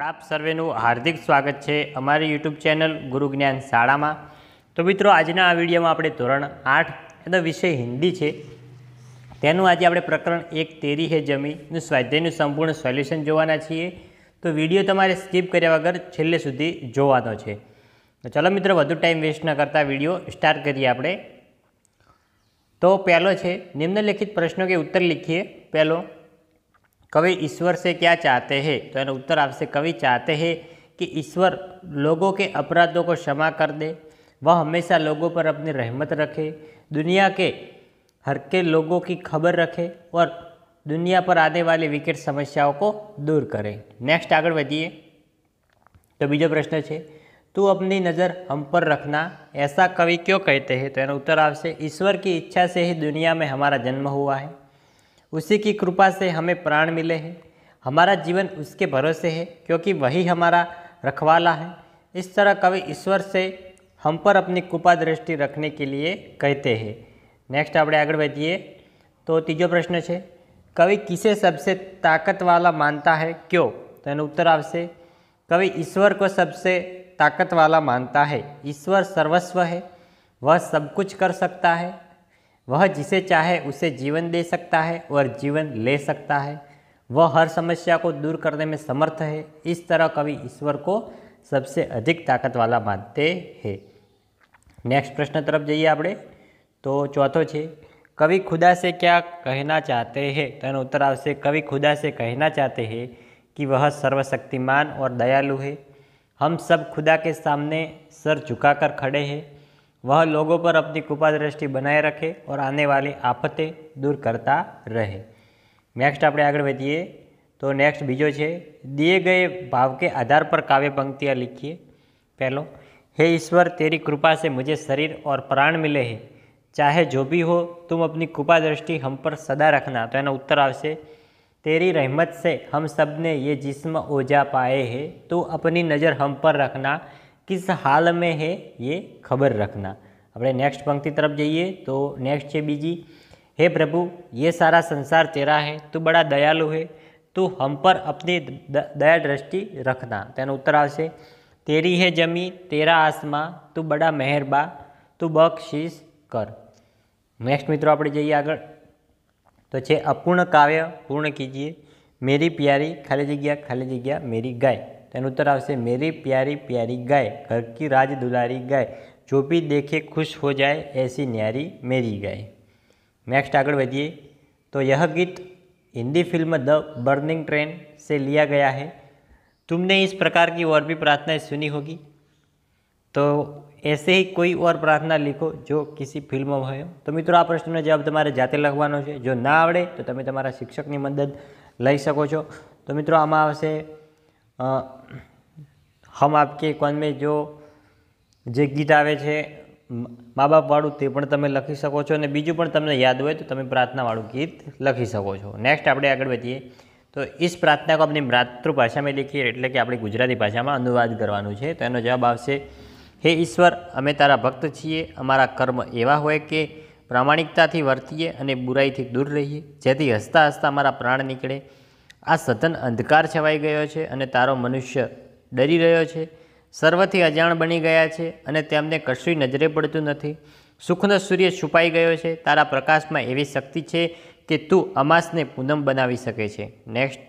આપ સર્વેનું હાર્દિક સ્વાગત છે અમારી યુટ્યુબ ચેનલ ગુરુ જ્ઞાન શાળામાં તો મિત્રો આજના આ વિડીયોમાં આપણે ધોરણ આઠ એનો વિષય હિન્દી છે તેનું આજે આપણે પ્રકરણ એક તેરી હે જમીનનું સ્વાધ્યાયનું સંપૂર્ણ સોલ્યુશન જોવાના છીએ તો વિડીયો તમારે સ્કીપ કર્યા વગર છેલ્લે સુધી જોવાનો છે તો ચલો મિત્રો વધુ ટાઈમ વેસ્ટ ન કરતા વિડીયો સ્ટાર્ટ કરીએ આપણે તો પહેલો છે નિમ્નલિખિત પ્રશ્નો કે ઉત્તર લખીએ પહેલો कवि ईश्वर से क्या चाहते हैं तो यानी उत्तर आपसे कवि चाहते हैं कि ईश्वर लोगों के अपराधों को क्षमा कर दे वह हमेशा लोगों पर अपनी रहमत रखे दुनिया के हर के लोगों की खबर रखे और दुनिया पर आने वाली विकेट समस्याओं को दूर करें नेक्स्ट आगे बढ़िए तो बीजा प्रश्न है तू अपनी नज़र हम पर रखना ऐसा कवि क्यों कहते हैं तो એનો उत्तर आपसे ईश्वर की इच्छा से ही दुनिया में हमारा जन्म हुआ है उसी की कृपा से हमें प्राण मिले हैं हमारा जीवन उसके भरोसे है क्योंकि वही हमारा रखवाला है इस तरह कवि ईश्वर से हम पर अपनी कृपा दृष्टि रखने के लिए कहते हैं नेक्स्ट आप आगे बढ़िए तो तीजो प्रश्न है कवि किसे सबसे ताकत वाला मानता है क्यों तो यानी उत्तर आपसे कवि ईश्वर को सबसे ताकत वाला मानता है ईश्वर सर्वस्व है वह सब कुछ कर सकता है वह जिसे चाहे उसे जीवन दे सकता है और जीवन ले सकता है वह हर समस्या को दूर करने में समर्थ है इस तरह कवि ईश्वर को सबसे अधिक ताकत वाला मानते हैं नेक्स्ट प्रश्न तरफ जाइए आप तो चौथो છે कवि खुदा से क्या कहना चाहते हैं तो उत्तर આવશે कवि खुदा से कहना चाहते हैं कि वह सर्वशक्तिमान और दयालु है हम सब खुदा के सामने सर झुकाकर खड़े हैं वह लोगों पर अपनी कृपा दृष्टि बनाए रखे और आने वाली आफते दूर करता रहे नेक्स्ट आप आगे तो नेक्स्ट बीजो है दिए गए भाव के आधार पर काव्य पंक्तियाँ लिखिए पहलो हे ईश्वर तेरी कृपा से मुझे शरीर और प्राण मिले हैं चाहे जो भी हो तुम अपनी कृपा दृष्टि हम पर सदा रखना तो यहाँ उत्तर आवश्य तेरी रहमत से हम सब ने ये जिसम ओझा पाए है तो अपनी नज़र हम पर रखना કિસ હાલ મેં હે યે ખબર રખના આપણે નેક્સ્ટ પંક્તિ તરફ જઈએ તો નેક્સ્ટ છે બીજી हे प्रभु ये सारा संसार तेरा है तू बड़ा दयालु है तू हम पर अपनी दया दृष्टि रखना તેનો ઉત્તર આવશે તેરી હે જમી તેરા આસમા તું બડા મહેરબા તું બક્ષિસ કર નેક્સ્ટ મિત્રો આપણે જઈએ આગળ તો છે અપૂર્ણ કાવ્ય પૂર્ણ કીજીએ મેરી પ્યારી ખાલી જગ્યા ખાલી જગ્યા મેરી ગાય તેનો ઉત્તર આવશે મેરી પ્યારી પ્યારી ગાય ઘર કી રાજ દુલારી ગાય જોપી દેખે ખુશ હો જાય એસી નિયારી મેરી ગાય નેક્સ્ટ આગળ વધીએ તો યહ ગીત હિન્દી ફિલ્મ બર્નિંગ ટ્રેન સે લિયા ગયા હૈ તુમને ઇસ પ્રકાર કી ઓર ભી પ્રાર્થના સુની હોગી તો એસે હી કોઈ ઓર પ્રાર્થના લખો જો કિસ ફિલ્મ મે હો તો મિત્રો આ પ્રશ્નનો જવાબ તમારે જાતે લખવાનો છે જો ના આવડે તો તમે તમારા શિક્ષક ની મદદ લઈ શકો છો તો મિત્રો આમાં આવશે હમ આપકે કોન મેં જો જે ગીત આવે છે મા બાપવાળું તે પણ તમે લખી શકો છો અને બીજું પણ તમને યાદ હોય તો તમે પ્રાર્થનાવાળું ગીત લખી શકો છો નેક્સ્ટ આપણે આગળ વધીએ તો ઇસ પ્રાર્થના કો આપણી માતૃભાષામાં લખીએ એટલે કે આપણી ગુજરાતી ભાષામાં અનુવાદ કરવાનું છે તો એનો જવાબ આવશે હે ઈશ્વર અમે તારા ભક્ત છીએ અમારા કર્મ એવા હોય કે પ્રામાણિકતાથી વર્તીએ અને બુરાઈથી દૂર રહીએ જેથી હસતા હસતા અમારા પ્રાણ નીકળે આ સતન અંધકાર છવાઈ ગયો છે અને તારો મનુષ્ય ડરી રહ્યો છે સર્વથી અજાણ બની ગયા છે અને તેમને કશું નજરે પડતું નથી સુખનો સૂર્ય છુપાઈ ગયો છે તારા પ્રકાશમાં એવી શક્તિ છે કે તું અમાસને પૂનમ બનાવી શકે છે નેક્સ્ટ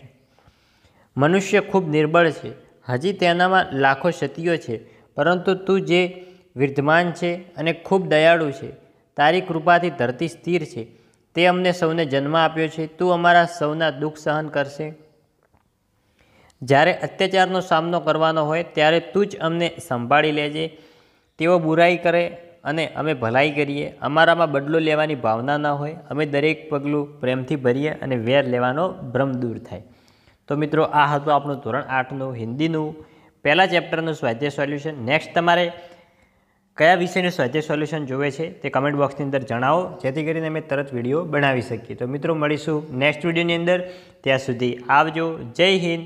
મનુષ્ય ખૂબ નિર્બળ છે હજી તેનામાં લાખો ક્ષતિઓ છે પરંતુ તું જે વિદ્ધમાન છે અને ખૂબ દયાળુ છે તારી કૃપાથી ધરતી સ્થિર છે તે અમને સૌને જન્મ આપ્યો છે તું અમારા સૌના દુઃખ સહન કરશે જ્યારે અત્યાચારનો સામનો કરવાનો હોય ત્યારે તું જ અમને સંભાળી લેજે તેઓ બુરાઈ કરે અને અમે ભલાઈ કરીએ અમારામાં બદલો લેવાની ભાવના ન હોય અમે દરેક પગલું પ્રેમથી ભરીએ અને વેર લેવાનો ભ્રમ દૂર થાય તો મિત્રો આ હતું આપણું ધોરણ આઠનું હિન્દીનું પહેલાં ચેપ્ટરનું સ્વાધ્યાય સોલ્યુશન નેક્સ્ટ તમારે કયા વિષયનું સજેસ્ટ સોલ્યુશન જોવે છે તે કમેન્ટ બોક્સની અંદર જણાવો જેથી કરીને અમે તરત વિડીયો બનાવી શકીએ તો મિત્રો મળીશું નેક્સ્ટ વિડીયોની અંદર ત્યાં સુધી આવજો જય હિન્દ